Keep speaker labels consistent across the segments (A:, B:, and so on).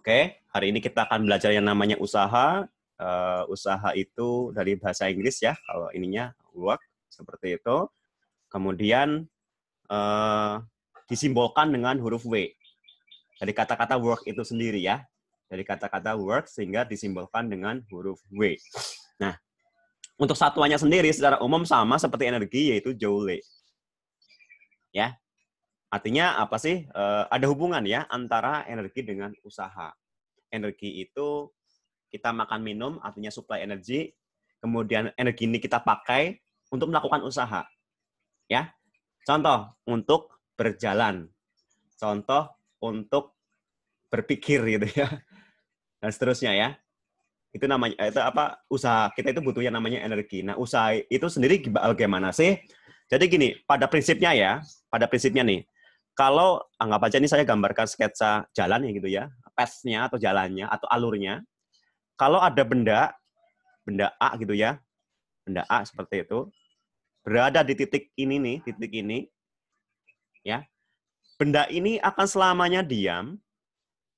A: Oke, okay? hari ini kita akan belajar yang namanya usaha. Uh, usaha itu dari bahasa Inggris ya, kalau ininya work seperti itu. Kemudian uh, disimbolkan dengan huruf W. Dari kata-kata work itu sendiri ya. Dari kata-kata work sehingga disimbolkan dengan huruf W. Nah, untuk satuannya sendiri secara umum sama seperti energi yaitu joule. Ya, Artinya apa sih? Eh, ada hubungan ya antara energi dengan usaha. Energi itu kita makan minum, artinya supply energi. Kemudian energi ini kita pakai untuk melakukan usaha. Ya. Contoh untuk berjalan. Contoh untuk berpikir gitu ya. Dan seterusnya ya. Itu namanya eh, itu apa? Usaha kita itu butuh yang namanya energi. Nah, usaha itu sendiri eh, bagaimana sih? Jadi gini, pada prinsipnya ya, pada prinsipnya nih, kalau anggap aja ini saya gambarkan sketsa jalan ya gitu ya, path atau jalannya atau alurnya. Kalau ada benda benda A gitu ya, benda A seperti itu berada di titik ini nih, titik ini ya. Benda ini akan selamanya diam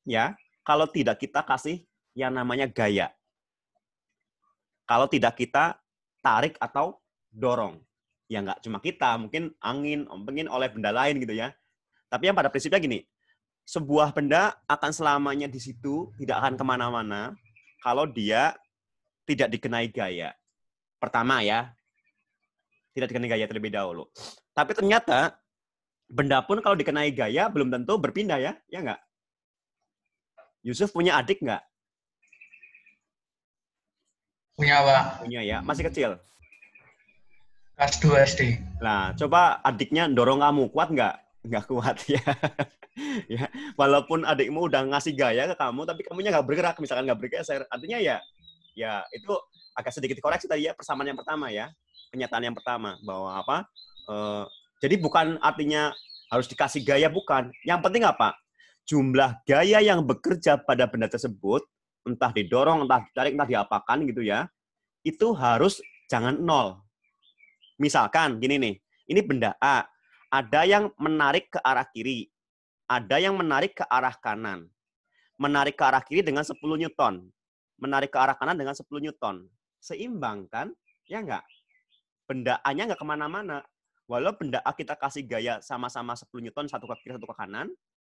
A: ya kalau tidak kita kasih yang namanya gaya. Kalau tidak kita tarik atau dorong. Ya nggak cuma kita, mungkin angin, mungkin oleh benda lain gitu ya. Tapi yang pada prinsipnya gini, sebuah benda akan selamanya di situ, tidak akan kemana-mana, kalau dia tidak dikenai gaya. Pertama ya, tidak dikenai gaya terlebih dahulu. Tapi ternyata benda pun kalau dikenai gaya belum tentu berpindah ya, ya enggak? Yusuf punya adik enggak? Punya, apa? Punya ya, masih kecil. Kelas 2 SD. Nah, coba adiknya dorong kamu, kuat enggak? nggak kuat ya. ya walaupun adikmu udah ngasih gaya ke kamu tapi kamunya nggak bergerak misalkan nggak bergeser artinya ya ya itu agak sedikit koreksi tadi ya persamaan yang pertama ya pernyataan yang pertama bahwa apa uh, jadi bukan artinya harus dikasih gaya bukan yang penting apa jumlah gaya yang bekerja pada benda tersebut entah didorong entah ditarik entah diapakan gitu ya itu harus jangan nol misalkan gini nih ini benda A ada yang menarik ke arah kiri, ada yang menarik ke arah kanan. Menarik ke arah kiri dengan 10 newton, menarik ke arah kanan dengan 10 newton. Seimbang kan? Ya enggak? Benda A-nya enggak kemana-mana. Walau benda A kita kasih gaya sama-sama 10 newton, satu ke kiri, satu ke kanan,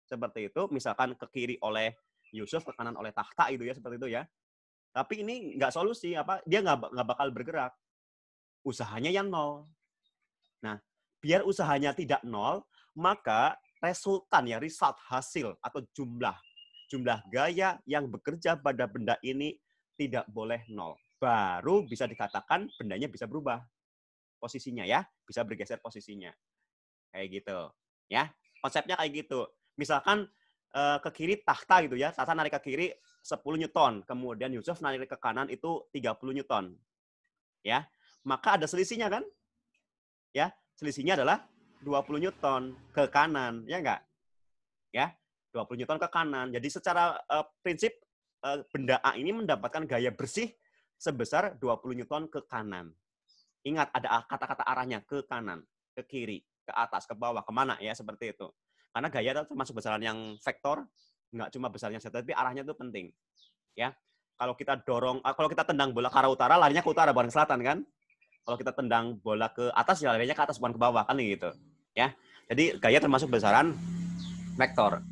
A: seperti itu. Misalkan ke kiri oleh Yusuf, ke kanan oleh tahta itu ya, seperti itu ya. Tapi ini enggak solusi, apa dia enggak, nggak bakal bergerak. Usahanya yang nol. Nah, biar usahanya tidak nol, maka resultan ya result hasil atau jumlah jumlah gaya yang bekerja pada benda ini tidak boleh nol. Baru bisa dikatakan bendanya bisa berubah posisinya ya, bisa bergeser posisinya. Kayak gitu, ya. Konsepnya kayak gitu. Misalkan eh, ke kiri tahta gitu ya, tahta narik ke kiri 10 newton, kemudian Yusuf narik ke kanan itu 30 newton. Ya. Maka ada selisihnya kan? Ya, selisihnya adalah 20 newton ke kanan, ya enggak? Ya, 20 newton ke kanan. Jadi secara uh, prinsip uh, benda A ini mendapatkan gaya bersih sebesar 20 newton ke kanan. Ingat ada kata-kata arahnya ke kanan, ke kiri, ke atas, ke bawah, kemana ya seperti itu. Karena gaya itu termasuk besaran yang vektor, nggak cuma besarnya saja, tapi arahnya itu penting. Ya, kalau kita dorong, eh, kalau kita tendang bola ke arah utara, larinya ke utara, bukan ke selatan kan? kalau kita tendang bola ke atas ya larinya ke atas bukan ke bawah kan gitu ya jadi gaya termasuk besaran vektor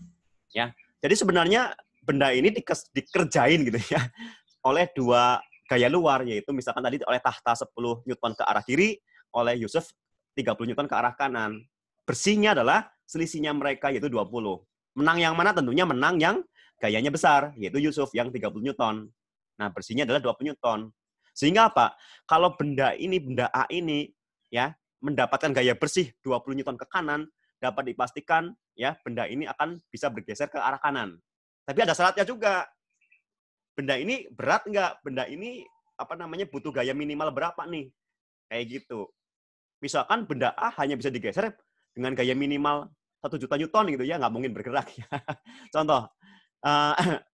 A: ya jadi sebenarnya benda ini dikerjain gitu ya oleh dua gaya luar yaitu misalkan tadi oleh tahta 10 newton ke arah kiri oleh Yusuf 30 newton ke arah kanan bersihnya adalah selisihnya mereka yaitu 20 menang yang mana tentunya menang yang gayanya besar yaitu Yusuf yang 30 newton nah bersihnya adalah 20 newton sehingga apa? Kalau benda ini, benda A ini, ya mendapatkan gaya bersih 20 newton ke kanan, dapat dipastikan ya benda ini akan bisa bergeser ke arah kanan. Tapi ada syaratnya juga. Benda ini berat enggak? Benda ini apa namanya butuh gaya minimal berapa nih? Kayak gitu. Misalkan benda A hanya bisa digeser dengan gaya minimal satu juta newton gitu ya, nggak mungkin bergerak. Ya. Contoh, uh,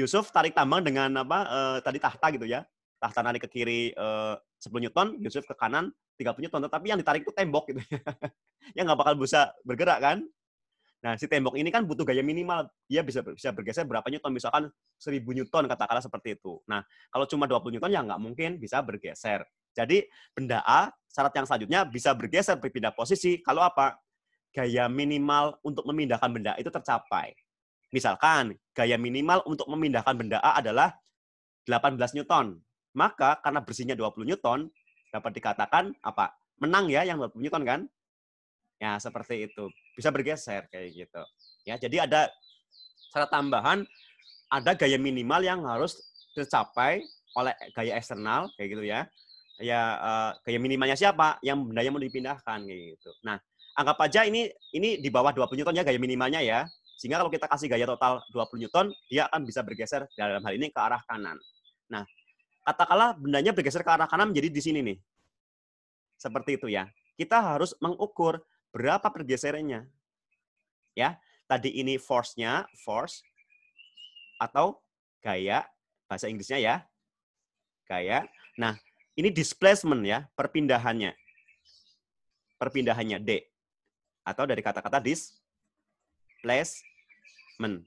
A: Yusuf tarik tambang dengan apa uh, tadi tahta gitu ya tahta narik ke kiri eh, uh, 10 newton, Yusuf ke kanan 30 newton, tetapi yang ditarik itu tembok gitu. yang nggak bakal bisa bergerak kan? Nah, si tembok ini kan butuh gaya minimal. Dia bisa bisa bergeser berapa newton, misalkan 1000 newton katakanlah seperti itu. Nah, kalau cuma 20 newton ya nggak mungkin bisa bergeser. Jadi, benda A syarat yang selanjutnya bisa bergeser berpindah posisi kalau apa? Gaya minimal untuk memindahkan benda itu tercapai. Misalkan, gaya minimal untuk memindahkan benda A adalah 18 newton. Maka karena bersihnya 20 Newton, dapat dikatakan apa? Menang ya yang 20 Newton kan? Ya, seperti itu. Bisa bergeser kayak gitu. Ya, jadi ada secara tambahan ada gaya minimal yang harus tercapai oleh gaya eksternal kayak gitu ya. Ya uh, gaya minimalnya siapa? Yang benda yang mau dipindahkan kayak gitu. Nah, anggap aja ini ini di bawah 20 Newton ya gaya minimalnya ya. Sehingga kalau kita kasih gaya total 20 Newton, dia akan bisa bergeser dalam hal ini ke arah kanan. Nah, katakanlah bendanya bergeser ke arah kanan menjadi di sini nih. Seperti itu ya. Kita harus mengukur berapa pergeserannya. Ya, tadi ini force-nya, force atau gaya bahasa Inggrisnya ya. Gaya. Nah, ini displacement ya, perpindahannya. Perpindahannya D. Atau dari kata-kata displacement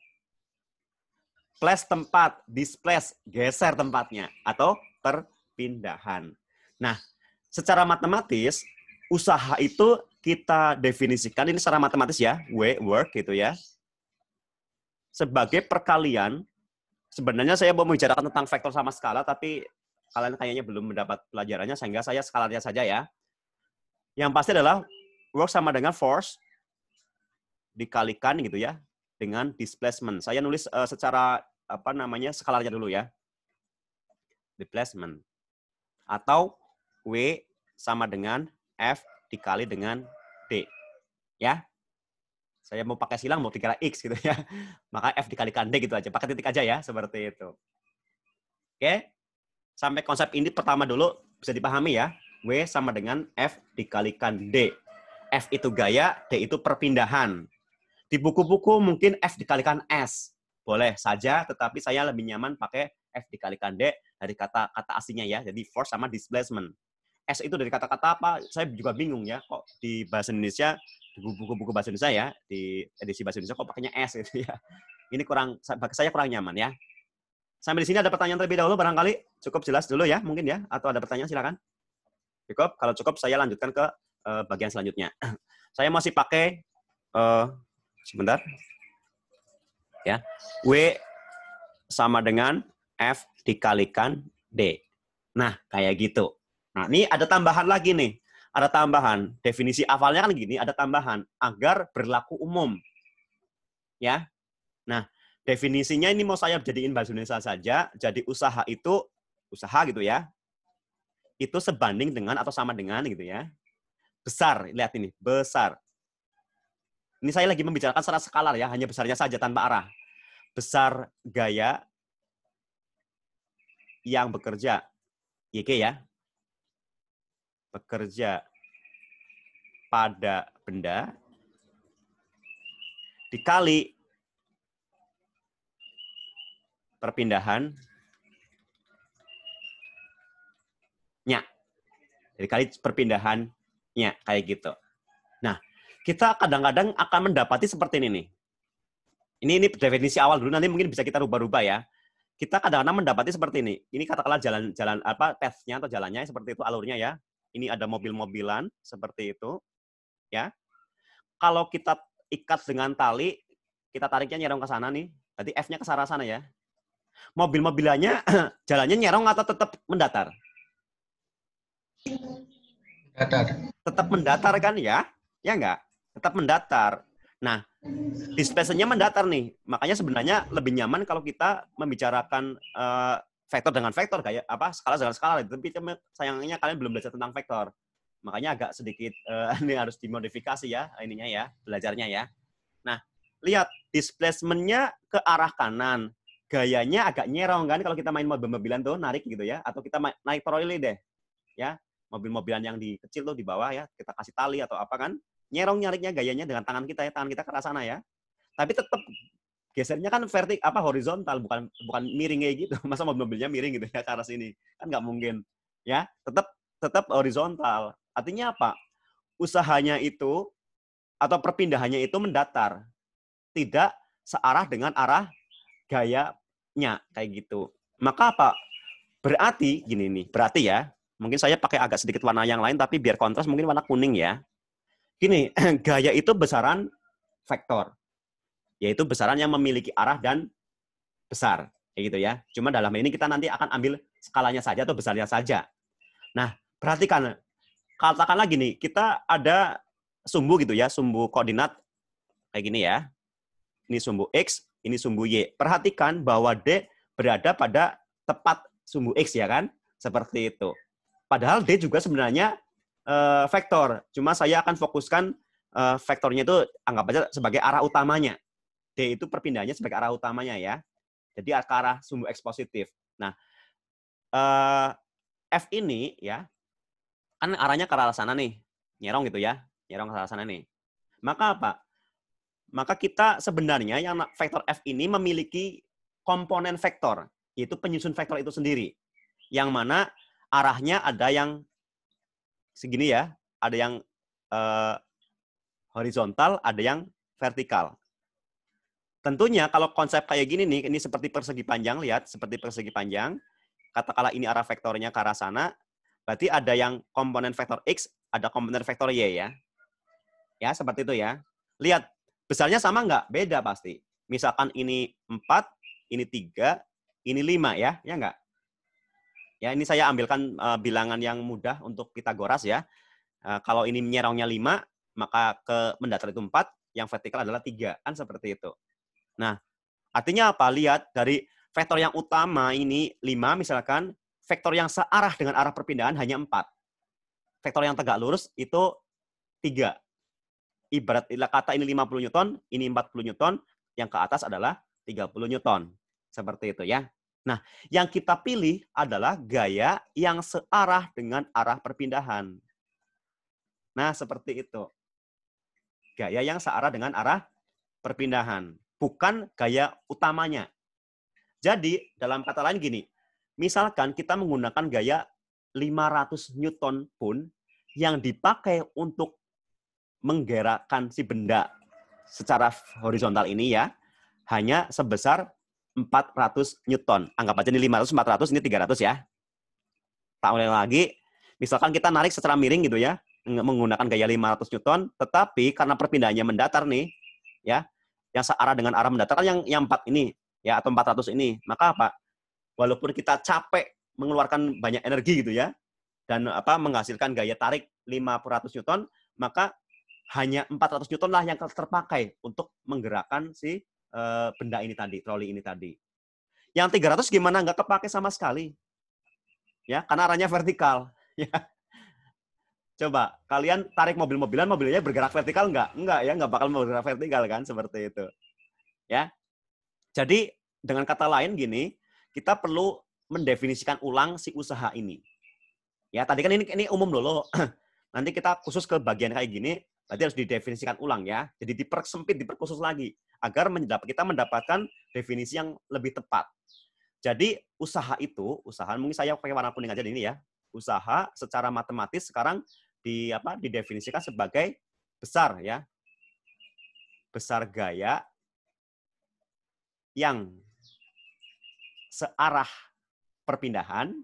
A: displace tempat, displace geser tempatnya atau perpindahan. Nah, secara matematis usaha itu kita definisikan ini secara matematis ya, W work gitu ya. Sebagai perkalian sebenarnya saya mau membicarakan tentang vektor sama skala tapi kalian kayaknya belum mendapat pelajarannya sehingga saya skalarnya saja ya. Yang pasti adalah work sama dengan force dikalikan gitu ya dengan displacement. Saya nulis uh, secara apa namanya skalarnya dulu ya. Displacement. Atau W sama dengan F dikali dengan D. Ya. Saya mau pakai silang mau dikira X gitu ya. Maka F dikalikan D gitu aja. Pakai titik aja ya, seperti itu. Oke. Sampai konsep ini pertama dulu bisa dipahami ya. W sama dengan F dikalikan D. F itu gaya, D itu perpindahan. Di buku-buku mungkin F dikalikan S. Boleh saja, tetapi saya lebih nyaman pakai F dikalikan D dari kata kata aslinya ya. Jadi force sama displacement. S itu dari kata-kata apa? Saya juga bingung ya, kok di bahasa Indonesia, di buku-buku bahasa Indonesia ya, di edisi bahasa Indonesia kok pakainya S gitu ya. Ini kurang, saya kurang nyaman ya. Sampai di sini ada pertanyaan terlebih dahulu barangkali cukup jelas dulu ya mungkin ya atau ada pertanyaan silakan. Cukup, kalau cukup saya lanjutkan ke eh, bagian selanjutnya. saya masih pakai uh, Sebentar. Ya. W sama dengan F dikalikan D. Nah, kayak gitu. Nah, ini ada tambahan lagi nih. Ada tambahan. Definisi awalnya kan gini, ada tambahan. Agar berlaku umum. Ya. Nah, definisinya ini mau saya jadiin bahasa Indonesia saja. Jadi usaha itu, usaha gitu ya, itu sebanding dengan atau sama dengan gitu ya. Besar, lihat ini, besar. Ini saya lagi membicarakan secara skalar ya, hanya besarnya saja tanpa arah. Besar gaya yang bekerja. YG ya. Bekerja pada benda dikali perpindahan nya. dikali perpindahan, ya, kayak gitu kita kadang-kadang akan mendapati seperti ini nih. Ini ini definisi awal dulu nanti mungkin bisa kita rubah-rubah ya. Kita kadang-kadang mendapati seperti ini. Ini katakanlah jalan-jalan apa tesnya atau jalannya seperti itu alurnya ya. Ini ada mobil-mobilan seperti itu ya. Kalau kita ikat dengan tali, kita tariknya nyerong ke sana nih. Berarti F-nya ke sana sana ya. Mobil-mobilannya jalannya nyerong atau tetap mendatar? Mendatar. Tetap mendatar kan ya? Ya enggak? tetap mendatar. Nah, displacementnya mendatar nih. Makanya sebenarnya lebih nyaman kalau kita membicarakan uh, vektor dengan vektor kayak apa skala dengan skala. Tapi sayangnya kalian belum belajar tentang vektor. Makanya agak sedikit uh, ini harus dimodifikasi ya ininya ya, belajarnya ya. Nah, lihat displacementnya ke arah kanan. Gayanya agak nyerong kan kalau kita main mobil-mobilan tuh narik gitu ya atau kita naik troli deh. Ya, mobil-mobilan yang di kecil tuh di bawah ya, kita kasih tali atau apa kan nyerong nyariknya gayanya dengan tangan kita ya, tangan kita ke arah sana ya. Tapi tetap gesernya kan vertik apa horizontal bukan bukan miring kayak gitu. Masa mobilnya miring gitu ya ke arah sini. Kan nggak mungkin. Ya, tetap tetap horizontal. Artinya apa? Usahanya itu atau perpindahannya itu mendatar. Tidak searah dengan arah gayanya kayak gitu. Maka apa? Berarti gini nih, berarti ya. Mungkin saya pakai agak sedikit warna yang lain tapi biar kontras mungkin warna kuning ya. Gini, gaya itu besaran vektor. Yaitu besaran yang memiliki arah dan besar. Kayak gitu ya. Cuma dalam ini kita nanti akan ambil skalanya saja atau besarnya saja. Nah, perhatikan. katakan lagi nih kita ada sumbu gitu ya, sumbu koordinat kayak gini ya. Ini sumbu X, ini sumbu Y. Perhatikan bahwa D berada pada tepat sumbu X ya kan? Seperti itu. Padahal D juga sebenarnya uh, vektor. Cuma saya akan fokuskan uh, vektornya itu anggap saja sebagai arah utamanya. D itu perpindahannya sebagai arah utamanya ya. Jadi ke arah sumbu X positif. Nah, uh, F ini ya, kan arahnya ke arah sana nih. Nyerong gitu ya. Nyerong ke arah sana nih. Maka apa? Maka kita sebenarnya yang vektor F ini memiliki komponen vektor, yaitu penyusun vektor itu sendiri. Yang mana arahnya ada yang segini ya, ada yang uh, horizontal, ada yang vertikal. Tentunya kalau konsep kayak gini nih, ini seperti persegi panjang, lihat, seperti persegi panjang, katakanlah ini arah vektornya ke arah sana, berarti ada yang komponen vektor X, ada komponen vektor Y ya. Ya, seperti itu ya. Lihat, besarnya sama nggak? Beda pasti. Misalkan ini 4, ini 3, ini 5 ya, ya nggak? Ya, ini saya ambilkan uh, bilangan yang mudah untuk Pitagoras ya. Uh, kalau ini menyerongnya 5, maka ke mendatar itu 4, yang vertikal adalah 3. Kan seperti itu. Nah, artinya apa? Lihat dari vektor yang utama ini 5 misalkan, vektor yang searah dengan arah perpindahan hanya 4. Vektor yang tegak lurus itu 3. Ibarat kata ini 50 Newton, ini 40 Newton, yang ke atas adalah 30 Newton. Seperti itu ya. Nah, yang kita pilih adalah gaya yang searah dengan arah perpindahan. Nah, seperti itu. Gaya yang searah dengan arah perpindahan, bukan gaya utamanya. Jadi, dalam kata lain gini, misalkan kita menggunakan gaya 500 Newton pun yang dipakai untuk menggerakkan si benda secara horizontal ini ya, hanya sebesar 400 Newton. Anggap aja ini 500, 400, ini 300 ya. Tak ulang lagi, misalkan kita narik secara miring gitu ya, menggunakan gaya 500 Newton, tetapi karena perpindahannya mendatar nih, ya, yang searah dengan arah mendatar kan yang, yang 4 ini, ya, atau 400 ini. Maka apa? Walaupun kita capek mengeluarkan banyak energi gitu ya, dan apa menghasilkan gaya tarik 500 Newton, maka hanya 400 Newton lah yang terpakai untuk menggerakkan si uh, benda ini tadi, troli ini tadi. Yang 300 gimana nggak kepake sama sekali? Ya, karena arahnya vertikal. Ya. Coba kalian tarik mobil-mobilan, mobilnya bergerak vertikal nggak? Nggak ya, nggak bakal bergerak vertikal kan, seperti itu. Ya, jadi dengan kata lain gini, kita perlu mendefinisikan ulang si usaha ini. Ya, tadi kan ini ini umum dulu. Nanti kita khusus ke bagian kayak gini, Berarti harus didefinisikan ulang ya. Jadi dipersempit, diperkhusus lagi agar kita mendapatkan definisi yang lebih tepat. Jadi usaha itu, usaha mungkin saya pakai warna kuning aja ini ya. Usaha secara matematis sekarang di apa didefinisikan sebagai besar ya. Besar gaya yang searah perpindahan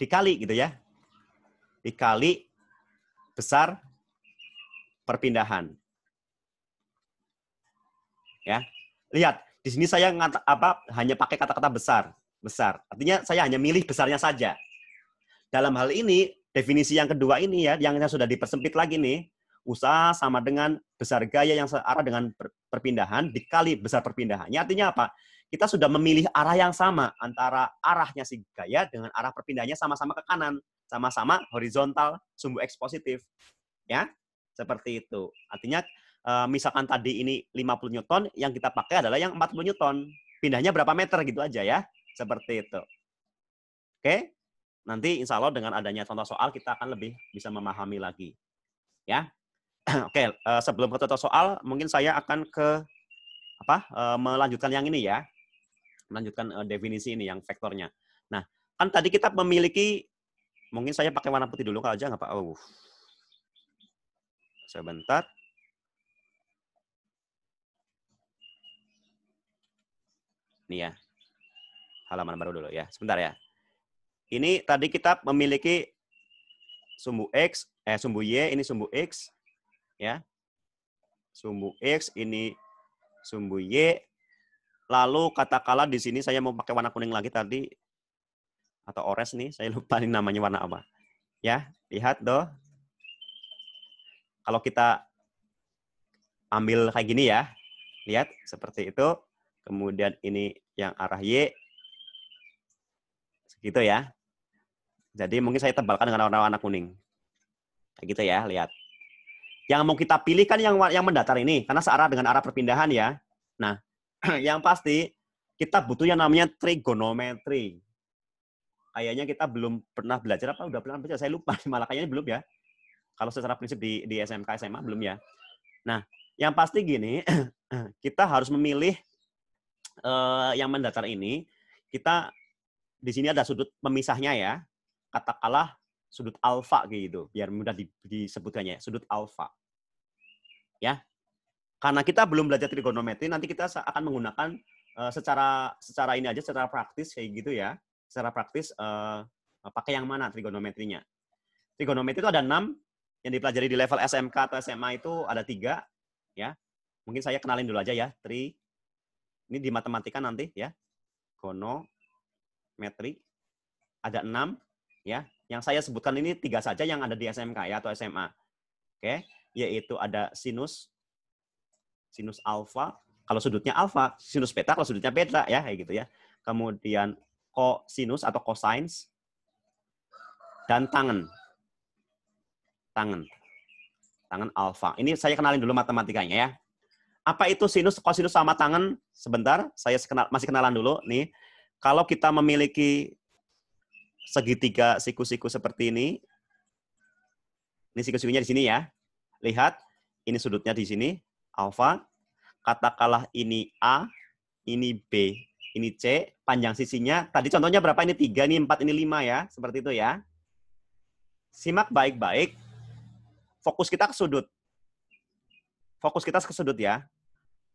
A: dikali gitu ya dikali besar perpindahan. Ya. Lihat, di sini saya apa hanya pakai kata-kata besar, besar. Artinya saya hanya milih besarnya saja. Dalam hal ini definisi yang kedua ini ya, yang sudah dipersempit lagi nih, usaha sama dengan besar gaya yang searah dengan perpindahan dikali besar perpindahannya. Artinya apa? Kita sudah memilih arah yang sama antara arahnya si gaya dengan arah perpindahannya sama-sama ke kanan sama-sama horizontal sumbu X positif. Ya, seperti itu. Artinya eh, misalkan tadi ini 50 Newton, yang kita pakai adalah yang 40 Newton. Pindahnya berapa meter gitu aja ya. Seperti itu. Oke? Nanti insya Allah dengan adanya contoh soal kita akan lebih bisa memahami lagi. Ya. Oke, eh, sebelum ke contoh soal, mungkin saya akan ke apa? Eh, melanjutkan yang ini ya. Melanjutkan definisi ini yang vektornya. Nah, kan tadi kita memiliki Mungkin saya pakai warna putih dulu kak aja nggak Pak. Oh. Uh. bentar Nih ya. Halaman baru dulu ya. Sebentar ya. Ini tadi kita memiliki sumbu X, eh sumbu Y, ini sumbu X. Ya. Sumbu X, ini sumbu Y. Lalu katakanlah di sini saya mau pakai warna kuning lagi tadi atau ores nih, saya lupa nih namanya warna apa. Ya, lihat doh. Kalau kita ambil kayak gini ya, lihat seperti itu. Kemudian ini yang arah Y. Segitu ya. Jadi mungkin saya tebalkan dengan warna-warna kuning. Kayak gitu ya, lihat. Yang mau kita pilih kan yang yang mendatar ini karena searah dengan arah perpindahan ya. Nah, yang pasti kita butuh yang namanya trigonometri kayaknya kita belum pernah belajar apa udah pernah belajar saya lupa malah kayaknya belum ya kalau secara prinsip di di SMK SMA belum ya nah yang pasti gini kita harus memilih uh, yang mendatar ini kita di sini ada sudut pemisahnya ya katakanlah sudut alfa gitu biar mudah disebutkannya ya, sudut alfa ya karena kita belum belajar trigonometri nanti kita akan menggunakan uh, secara secara ini aja secara praktis kayak gitu ya secara praktis uh, pakai yang mana trigonometrinya. Trigonometri itu ada enam yang dipelajari di level SMK atau SMA itu ada tiga, ya. Mungkin saya kenalin dulu aja ya. Tri ini di matematika nanti ya. konometri ada enam, ya. Yang saya sebutkan ini tiga saja yang ada di SMK ya atau SMA. Oke, yaitu ada sinus, sinus alfa. Kalau sudutnya alfa, sinus beta. Kalau sudutnya beta ya, kayak gitu ya. Kemudian kosinus atau cosines dan tangan. Tangan. Tangan alfa. Ini saya kenalin dulu matematikanya ya. Apa itu sinus, kosinus sama tangan? Sebentar, saya masih kenalan dulu nih. Kalau kita memiliki segitiga siku-siku seperti ini, ini siku-sikunya di sini ya. Lihat, ini sudutnya di sini, alfa. Katakanlah ini A, ini B, ini C, panjang sisinya. Tadi contohnya berapa? Ini 3, ini 4, ini 5 ya. Seperti itu ya. Simak baik-baik. Fokus kita ke sudut. Fokus kita ke sudut ya.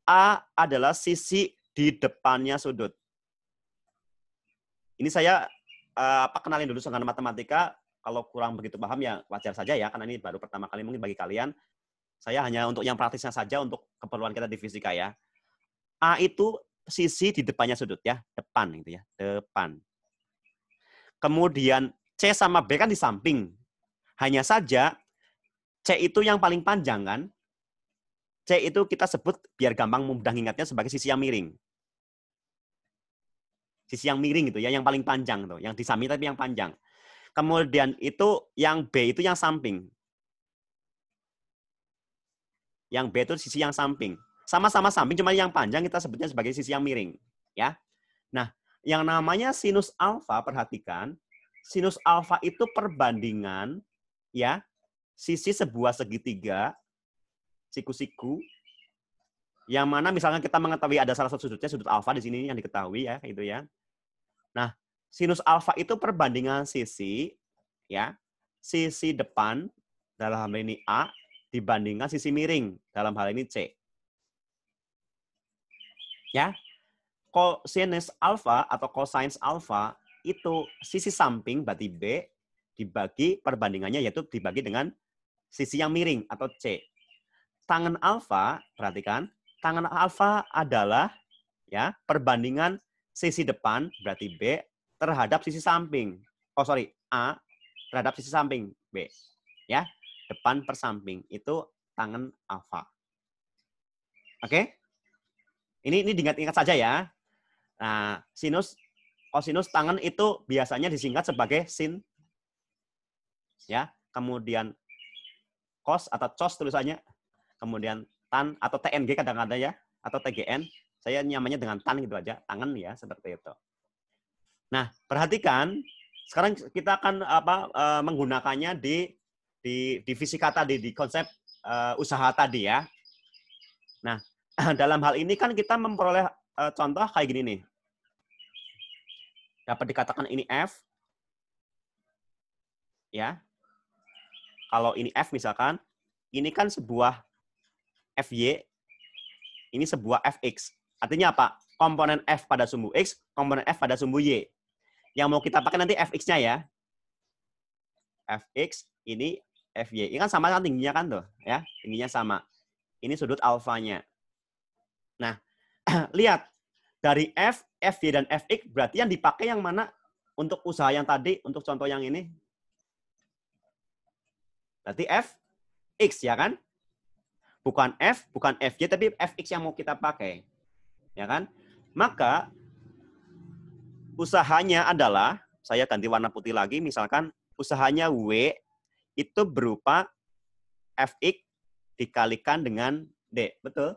A: A adalah sisi di depannya sudut. Ini saya eh, apa kenalin dulu dengan matematika. Kalau kurang begitu paham ya wajar saja ya, karena ini baru pertama kali mungkin bagi kalian. Saya hanya untuk yang praktisnya saja untuk keperluan kita di fisika ya. A itu sisi di depannya sudut ya, depan gitu ya, depan. Kemudian C sama B kan di samping. Hanya saja C itu yang paling panjang kan? C itu kita sebut biar gampang mudah ingatnya sebagai sisi yang miring. Sisi yang miring gitu ya, yang paling panjang tuh, yang di samping tapi yang panjang. Kemudian itu yang B itu yang samping. Yang B itu sisi yang samping. Sama-sama samping, cuma yang panjang kita sebutnya sebagai sisi yang miring. ya. Nah, yang namanya sinus alfa, perhatikan, sinus alfa itu perbandingan ya sisi sebuah segitiga siku-siku yang mana misalnya kita mengetahui ada salah satu sudutnya sudut alfa di sini yang diketahui ya itu ya. Nah, sinus alfa itu perbandingan sisi ya, sisi depan dalam hal ini A dibandingkan sisi miring dalam hal ini C ya cosinus alfa atau cosines alfa itu sisi samping berarti B dibagi perbandingannya yaitu dibagi dengan sisi yang miring atau C. Tangan alfa, perhatikan, tangan alfa adalah ya perbandingan sisi depan berarti B terhadap sisi samping. Oh sorry, A terhadap sisi samping B. Ya, depan per samping itu tangan alfa. Oke? Okay? Ini ini diingat-ingat saja ya. Nah, sinus kosinus oh, tangan itu biasanya disingkat sebagai sin. Ya, kemudian cos atau cos tulisannya, kemudian tan atau TNG kadang-kadang ya, atau TGN. Saya nyamannya dengan tan gitu aja, tangan ya, seperti itu. Nah, perhatikan sekarang kita akan apa eh, menggunakannya di di di fisika tadi di konsep uh, usaha tadi ya. Nah, dalam hal ini kan kita memperoleh uh, contoh kayak gini nih. Dapat dikatakan ini F. Ya. Kalau ini F misalkan, ini kan sebuah FY, ini sebuah FX. Artinya apa? Komponen F pada sumbu X, komponen F pada sumbu Y. Yang mau kita pakai nanti FX-nya ya. FX, ini FY. Ini kan sama kan tingginya kan tuh, ya. Tingginya sama. Ini sudut alfanya Nah, lihat dari F, FY dan f x berarti yang dipakai yang mana untuk usaha yang tadi, untuk contoh yang ini? Berarti F, X ya kan? Bukan F, bukan f FY, tapi f x yang mau kita pakai. Ya kan? Maka usahanya adalah saya ganti warna putih lagi misalkan usahanya W itu berupa f x dikalikan dengan D, betul?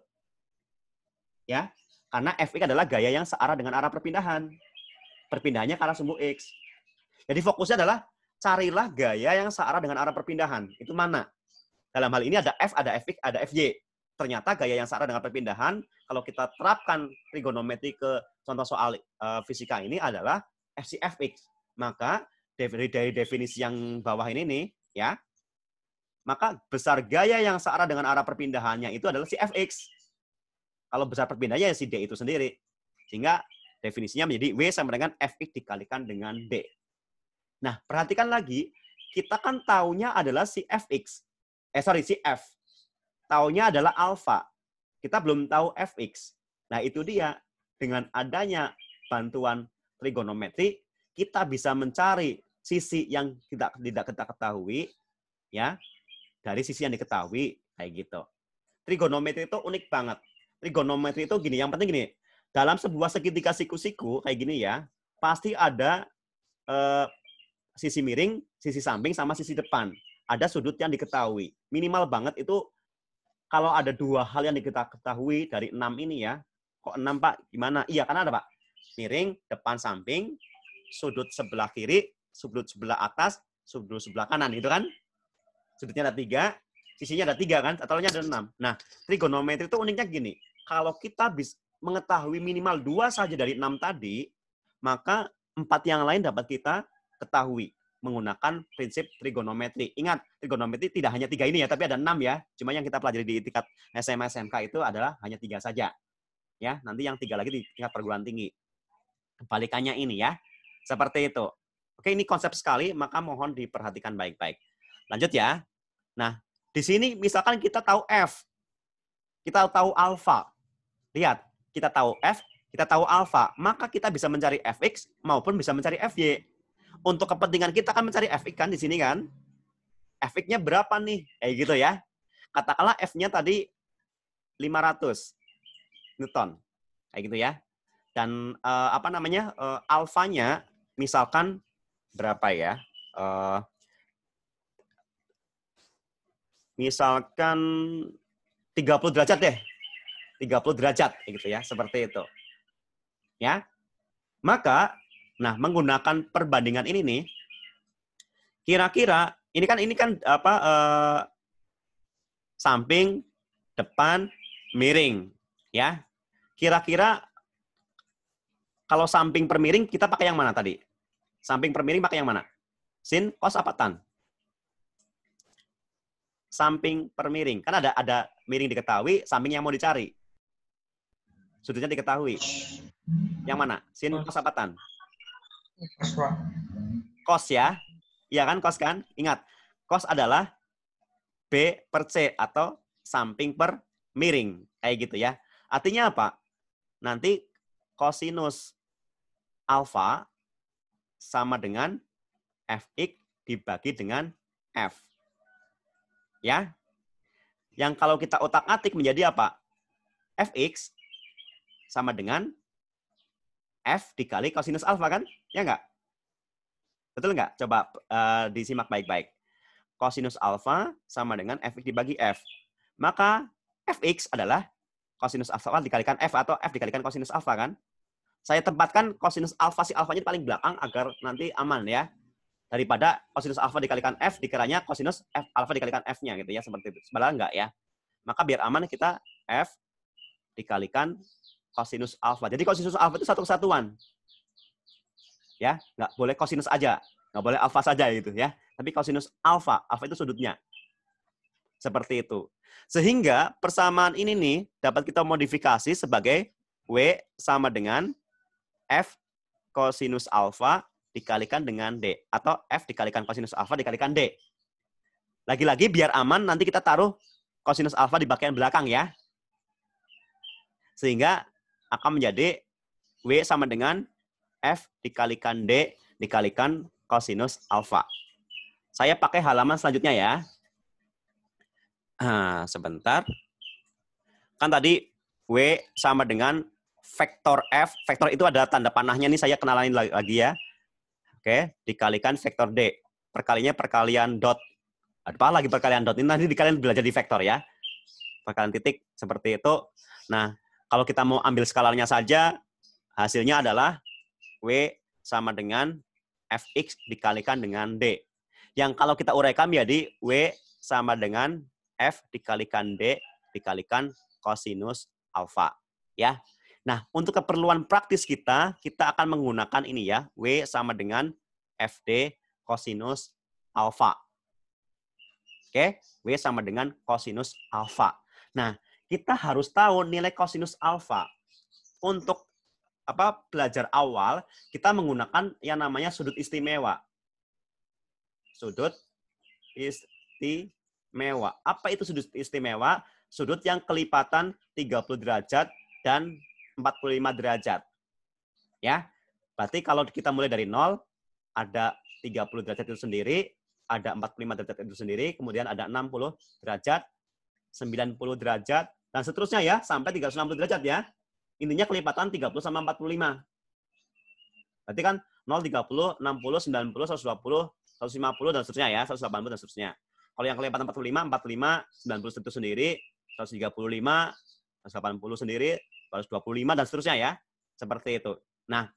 A: ya karena fx adalah gaya yang searah dengan arah perpindahan perpindahannya ke arah sumbu x jadi fokusnya adalah carilah gaya yang searah dengan arah perpindahan itu mana dalam hal ini ada f ada fx ada fy ternyata gaya yang searah dengan perpindahan kalau kita terapkan trigonometri ke contoh soal uh, fisika ini adalah fcfx maka dari definisi yang bawah ini nih ya maka besar gaya yang searah dengan arah perpindahannya itu adalah si fx kalau besar perpindahannya si D itu sendiri. Sehingga definisinya menjadi W sama dengan Fx dikalikan dengan D. Nah, perhatikan lagi, kita kan taunya adalah si Fx. Eh, sorry, si F. Taunya adalah alfa. Kita belum tahu Fx. Nah, itu dia. Dengan adanya bantuan trigonometri, kita bisa mencari sisi yang tidak tidak kita ketahui, ya, dari sisi yang diketahui, kayak gitu. Trigonometri itu unik banget trigonometri itu gini, yang penting gini, dalam sebuah segitiga siku-siku kayak gini ya, pasti ada eh, sisi miring, sisi samping, sama sisi depan. Ada sudut yang diketahui. Minimal banget itu kalau ada dua hal yang kita ketahui dari enam ini ya, kok enam Pak? Gimana? Iya, karena ada Pak. Miring, depan samping, sudut sebelah kiri, sudut sebelah atas, sudut sebelah kanan, itu kan? Sudutnya ada tiga, sisinya ada tiga kan, totalnya ada enam. Nah, trigonometri itu uniknya gini, kalau kita bisa mengetahui minimal dua saja dari enam tadi, maka empat yang lain dapat kita ketahui menggunakan prinsip trigonometri. Ingat, trigonometri tidak hanya tiga ini ya, tapi ada enam ya. Cuma yang kita pelajari di tingkat SMA SMK itu adalah hanya tiga saja. Ya, nanti yang tiga lagi di tingkat perguruan tinggi. Kebalikannya ini ya. Seperti itu. Oke, ini konsep sekali, maka mohon diperhatikan baik-baik. Lanjut ya. Nah, di sini misalkan kita tahu F, kita tahu alfa. Lihat, kita tahu F, kita tahu alfa, maka kita bisa mencari fx maupun bisa mencari fy. Untuk kepentingan kita kan mencari fx kan di sini kan? Fx-nya berapa nih? eh, gitu ya. Katakanlah F-nya tadi 500 Newton. Kayak gitu ya. Dan eh, apa namanya? Eh, alfanya misalkan berapa ya? Eh, misalkan 30 derajat deh. 30 derajat gitu ya, seperti itu. Ya. Maka nah menggunakan perbandingan ini nih kira-kira ini kan ini kan apa eh, samping depan miring ya. Kira-kira kalau samping per miring kita pakai yang mana tadi? Samping per miring pakai yang mana? Sin, cos apa tan? samping per miring. Kan ada ada miring diketahui, samping yang mau dicari. Sudutnya diketahui. Yang mana? Sin kos apa tan? Kos ya. Iya kan kos kan? Ingat, kos adalah B per C atau samping per miring. Kayak gitu ya. Artinya apa? Nanti kosinus alfa sama dengan fx dibagi dengan f ya yang kalau kita otak-atik menjadi apa? fx sama dengan f dikali kosinus alfa kan? Ya enggak? Betul enggak? Coba uh, disimak baik-baik. Kosinus alfa sama dengan fx dibagi f. Maka fx adalah kosinus alfa dikalikan f atau f dikalikan kosinus alfa kan? Saya tempatkan kosinus alfa si alfanya paling belakang agar nanti aman ya daripada kosinus alfa dikalikan f dikiranya kosinus f alfa dikalikan f-nya gitu ya seperti itu. Sebenarnya enggak ya. Maka biar aman kita f dikalikan kosinus alfa. Jadi kosinus alfa itu satu kesatuan. Ya, nggak boleh kosinus aja, nggak boleh alfa saja gitu ya. Tapi kosinus alfa, alfa itu sudutnya. Seperti itu. Sehingga persamaan ini nih dapat kita modifikasi sebagai W sama dengan F kosinus alfa dikalikan dengan D. Atau F dikalikan kosinus alfa dikalikan D. Lagi-lagi biar aman, nanti kita taruh kosinus alfa di bagian belakang ya. Sehingga akan menjadi W sama dengan F dikalikan D dikalikan kosinus alfa. Saya pakai halaman selanjutnya ya. Ah, sebentar. Kan tadi W sama dengan vektor F. Vektor itu adalah tanda panahnya ini saya kenalin lagi ya. Oke, dikalikan vektor D. Perkalinya perkalian dot. Apa lagi perkalian dot? Ini nanti kalian belajar di vektor ya. Perkalian titik seperti itu. Nah, kalau kita mau ambil skalarnya saja, hasilnya adalah W sama dengan Fx dikalikan dengan D. Yang kalau kita uraikan jadi W sama dengan F dikalikan D dikalikan kosinus alfa. Ya, Nah, untuk keperluan praktis kita, kita akan menggunakan ini ya, W sama dengan FD kosinus alfa. Oke, W sama dengan kosinus alfa. Nah, kita harus tahu nilai kosinus alfa. Untuk apa belajar awal, kita menggunakan yang namanya sudut istimewa. Sudut istimewa. Apa itu sudut istimewa? Sudut yang kelipatan 30 derajat dan 45 derajat. Ya. Berarti kalau kita mulai dari nol, ada 30 derajat itu sendiri, ada 45 derajat itu sendiri, kemudian ada 60 derajat, 90 derajat, dan seterusnya ya, sampai 360 derajat ya. Intinya kelipatan 30 sama 45. Berarti kan 0, 30, 60, 90, 120, 150, dan seterusnya ya, 180, dan seterusnya. Kalau yang kelipatan 45, 45, 90 itu sendiri, 135, 180 sendiri, 225 dan seterusnya ya. Seperti itu. Nah,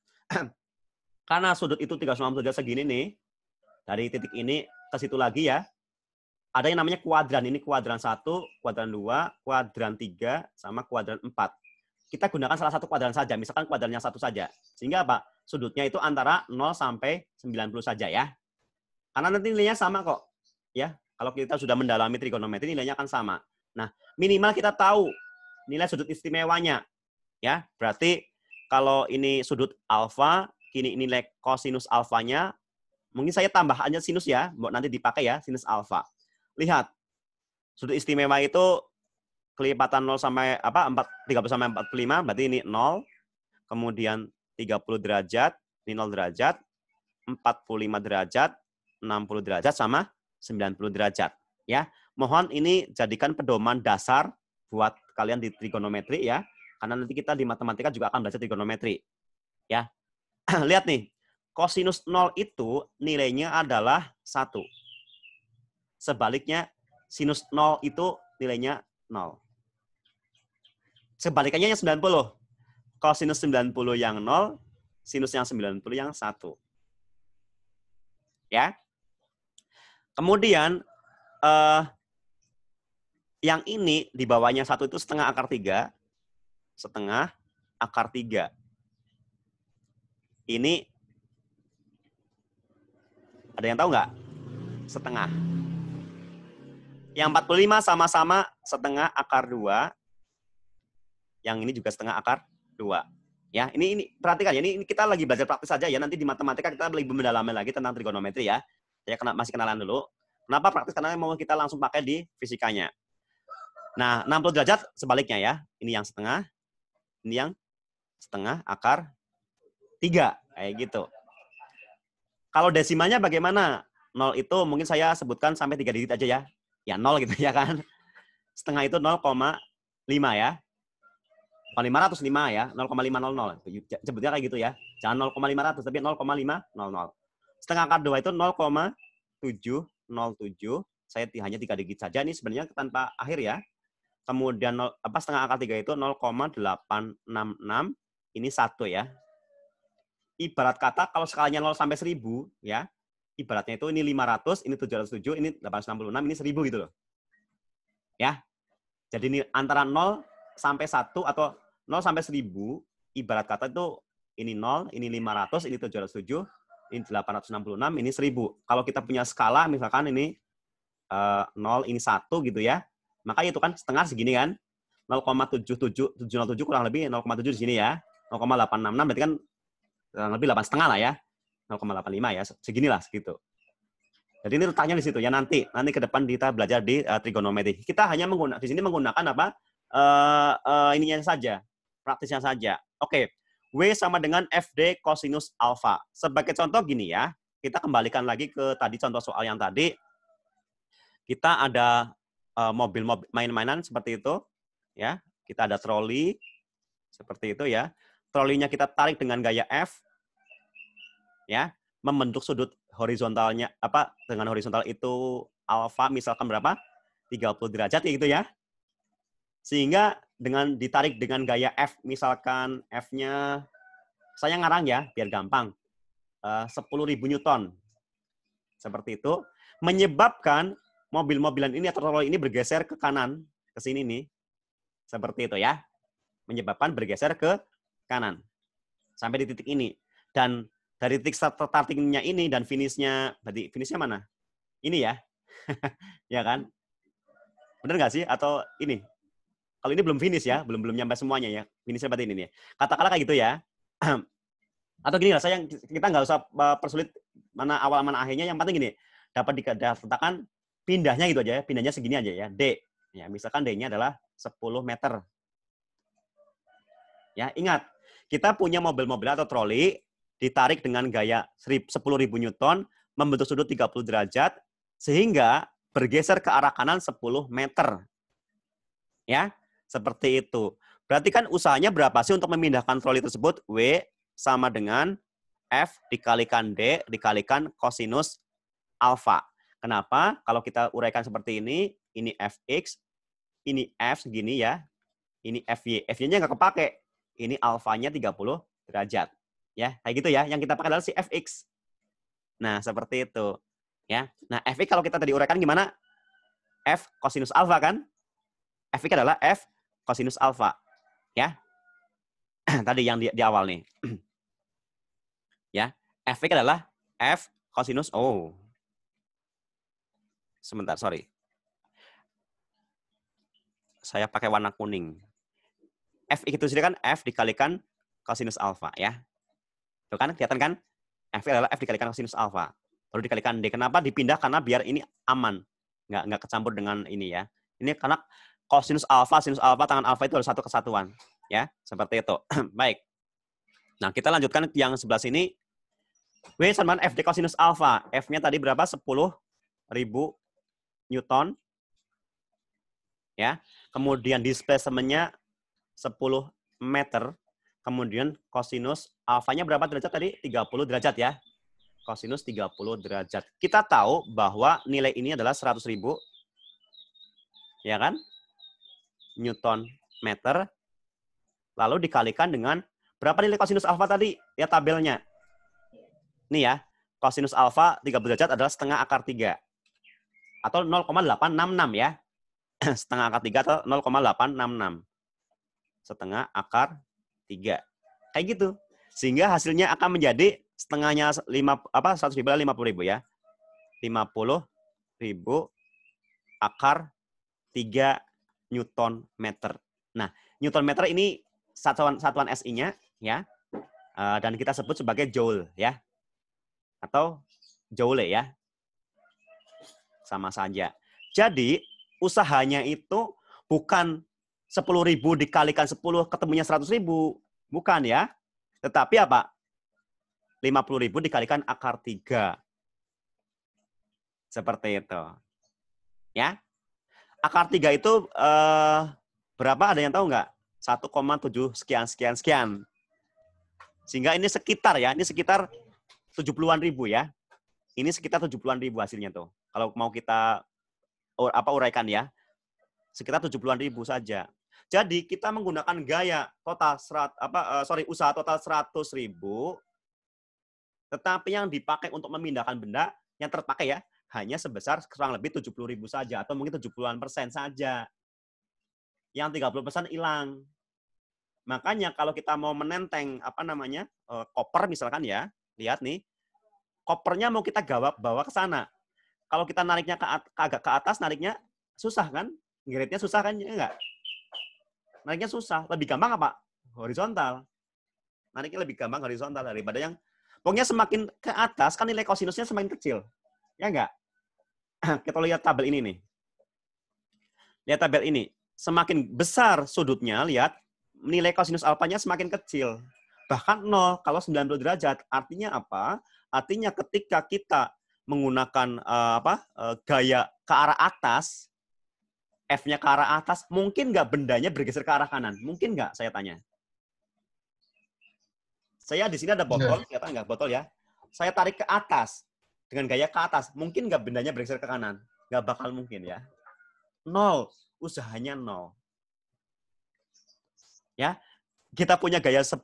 A: karena sudut itu 360 derajat segini nih, dari titik ini ke situ lagi ya, ada yang namanya kuadran. Ini kuadran 1, kuadran 2, kuadran 3, sama kuadran 4. Kita gunakan salah satu kuadran saja, misalkan kuadran yang satu saja. Sehingga apa? Sudutnya itu antara 0 sampai 90 saja ya. Karena nanti nilainya sama kok. ya. Kalau kita sudah mendalami trigonometri, nilainya akan sama. Nah, minimal kita tahu nilai sudut istimewanya ya. Berarti kalau ini sudut alfa, kini nilai kosinus alfanya, mungkin saya tambah aja sinus ya, buat nanti dipakai ya sinus alfa. Lihat, sudut istimewa itu kelipatan 0 sampai apa 4 30 sampai 45 berarti ini 0 kemudian 30 derajat ini 0 derajat 45 derajat 60 derajat sama 90 derajat ya mohon ini jadikan pedoman dasar buat kalian di trigonometri ya karena nanti kita di matematika juga akan belajar trigonometri. Ya. Lihat nih, kosinus 0 itu nilainya adalah satu. Sebaliknya, sinus 0 itu nilainya 0. Sebaliknya yang 90. Kalau 90 yang 0, sinus yang 90 yang 1. Ya. Kemudian, eh, yang ini di bawahnya satu itu setengah akar tiga, setengah akar 3. Ini ada yang tahu nggak? Setengah. Yang 45 sama-sama setengah akar 2. Yang ini juga setengah akar 2. Ya, ini ini perhatikan ya, ini, ini kita lagi belajar praktis saja ya. Nanti di matematika kita lebih mendalami lagi tentang trigonometri ya. Saya kena, masih kenalan dulu. Kenapa praktis? Karena mau kita langsung pakai di fisikanya. Nah, 60 derajat sebaliknya ya. Ini yang setengah, yang setengah akar tiga Kayak gitu. Kalau desimalnya bagaimana? nol itu mungkin saya sebutkan sampai tiga digit aja ya. Ya nol gitu ya kan. Setengah itu 0,5 ya. ratus 505 ya, 0,500. Sebutnya kayak gitu ya. Jangan 0,500 tapi 0,500. Setengah akar dua itu 0,707. Saya hanya tiga digit saja. Ini sebenarnya tanpa akhir ya kemudian 0, apa setengah akar 3 itu 0,866 ini satu ya. Ibarat kata kalau skalanya 0 sampai 1000 ya, ibaratnya itu ini 500, ini 707, ini 866, ini 1000 gitu loh. Ya. Jadi ini antara 0 sampai 1 atau 0 sampai 1000 ibarat kata itu ini 0, ini 500, ini 707, ini 866, ini 1000. Kalau kita punya skala misalkan ini 0, eh, ini 1 gitu ya. Maka itu kan setengah segini kan. 0,77 kurang lebih 0,7 di sini ya. 0,866 berarti kan kurang eh, lebih 8 setengah lah ya. 0,85 ya, seginilah segitu. Jadi ini letaknya di situ ya nanti nanti ke depan kita belajar di uh, trigonometri. Kita hanya menggunakan di sini menggunakan apa? Uh, uh, ininya saja, praktisnya saja. Oke. Okay. W sama dengan FD cosinus alpha. Sebagai contoh gini ya, kita kembalikan lagi ke tadi contoh soal yang tadi. Kita ada Eh, mobil, mobil main-mainan seperti itu ya kita ada troli seperti itu ya trolinya kita tarik dengan gaya F ya membentuk sudut horizontalnya apa dengan horizontal itu alfa misalkan berapa 30 derajat ya gitu ya sehingga dengan ditarik dengan gaya F misalkan F-nya saya ngarang ya biar gampang eh, uh, 10.000 Newton seperti itu menyebabkan mobil-mobilan ini atau troli ini bergeser ke kanan, ke sini nih. Seperti itu ya. Menyebabkan bergeser ke kanan. Sampai di titik ini. Dan dari titik startingnya ini dan finishnya, berarti finishnya mana? Ini ya. ya kan? Benar nggak sih? Atau ini? Kalau ini belum finish ya, belum belum nyampe semuanya ya. Finishnya berarti ini nih. Katakanlah kayak gitu ya. Atau gini lah, saya kita nggak usah eh, persulit mana awal mana akhirnya. Yang penting gini, dapat dikatakan Pindahnya gitu aja ya, pindahnya segini aja ya, D. Ya, misalkan D-nya adalah 10 meter. Ya, ingat, kita punya mobil-mobil atau troli ditarik dengan gaya 10.000 Newton, membentuk sudut 30 derajat, sehingga bergeser ke arah kanan 10 meter. Ya, seperti itu. Berarti kan usahanya berapa sih untuk memindahkan troli tersebut? W sama dengan F dikalikan D dikalikan kosinus alfa. Kenapa? Kalau kita uraikan seperti ini, ini fx, ini f segini ya, ini fy. Fy-nya nggak kepake. Ini alfanya 30 derajat. Ya, kayak gitu ya. Yang kita pakai adalah si fx. Nah, seperti itu. Ya. Nah, fx kalau kita tadi uraikan gimana? f kosinus alfa kan? fx adalah f kosinus alfa. Ya. tadi yang di, di awal nih. ya, fx adalah f kosinus oh sebentar, sorry. Saya pakai warna kuning. F itu sendiri kan F dikalikan kosinus alfa ya. Itu kan kelihatan kan? F adalah F dikalikan kosinus alfa. Lalu dikalikan D. Kenapa dipindah? Karena biar ini aman. Nggak, nggak kecampur dengan ini ya. Ini karena kosinus alfa, sinus alfa, tangan alfa itu adalah satu kesatuan. Ya, seperti itu. Baik. Nah, kita lanjutkan yang sebelah sini. W sama f di kosinus alfa. F-nya tadi berapa? 10 ribu Newton. Ya. Kemudian displacementnya 10 meter. Kemudian kosinus alfanya berapa derajat tadi? 30 derajat ya. Kosinus 30 derajat. Kita tahu bahwa nilai ini adalah 100 ribu. Ya kan? Newton meter. Lalu dikalikan dengan berapa nilai kosinus alfa tadi? Ya tabelnya. ini ya, kosinus alfa 30 derajat adalah setengah akar 3 atau 0,866 ya. Setengah akar 3 atau 0,866. Setengah akar 3. Kayak gitu. Sehingga hasilnya akan menjadi setengahnya 5 apa 100 ribu 50 ribu ya. 50 ribu akar 3 Newton meter. Nah, Newton meter ini satuan satuan SI-nya ya. Eh, dan kita sebut sebagai joule ya. Atau joule ya sama saja. Jadi usahanya itu bukan sepuluh ribu dikalikan sepuluh ketemunya seratus ribu. Bukan ya. Tetapi apa? lima puluh ribu dikalikan akar tiga Seperti itu. Ya. Akar tiga itu eh, berapa ada yang tahu nggak? tujuh sekian sekian sekian. Sehingga ini sekitar ya, ini sekitar 70-an ribu ya. Ini sekitar 70-an ribu hasilnya tuh. Kalau mau kita apa uraikan ya. Sekitar 70-an ribu saja. Jadi kita menggunakan gaya total serat apa uh, sorry usaha total 100 ribu tetapi yang dipakai untuk memindahkan benda yang terpakai ya hanya sebesar kurang lebih 70 ribu saja atau mungkin 70-an persen saja. Yang 30 persen hilang. Makanya kalau kita mau menenteng apa namanya uh, koper misalkan ya, lihat nih, kopernya mau kita gawap bawa ke sana. Kalau kita nariknya ke, ke agak ke atas, nariknya susah kan? Ngiritnya susah kan? Ya enggak. Nariknya susah. Lebih gampang apa? Horizontal. Nariknya lebih gampang horizontal daripada yang pokoknya semakin ke atas kan nilai kosinusnya semakin kecil. Ya enggak? Kita lihat tabel ini nih. Lihat tabel ini. Semakin besar sudutnya, lihat nilai kosinus alfanya semakin kecil bahkan nol kalau 90 derajat. Artinya apa? Artinya ketika kita menggunakan uh, apa uh, gaya ke arah atas, F-nya ke arah atas, mungkin nggak bendanya bergeser ke arah kanan? Mungkin nggak? Saya tanya. Saya di sini ada iya. botol, ya nggak botol ya? Saya tarik ke atas dengan gaya ke atas, mungkin nggak bendanya bergeser ke kanan? Nggak bakal mungkin ya. Nol, usahanya nol. Ya, kita punya gaya 10.000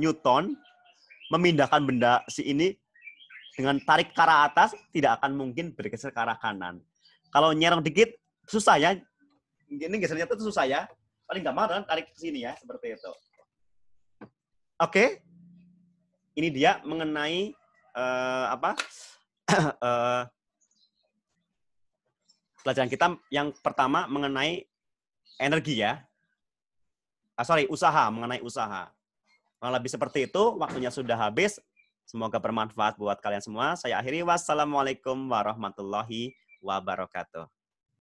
A: Newton, memindahkan benda si ini dengan tarik ke arah atas, tidak akan mungkin bergeser ke arah kanan. Kalau nyerang dikit, susah ya. Ini gesernya itu susah ya. Paling gampang marah tarik ke sini ya, seperti itu. Oke. Okay. Ini dia mengenai uh, apa? uh, pelajaran kita yang pertama mengenai energi ya ah, sorry, usaha, mengenai usaha. Kurang lebih seperti itu, waktunya sudah habis. Semoga bermanfaat buat kalian semua. Saya akhiri, wassalamualaikum warahmatullahi wabarakatuh.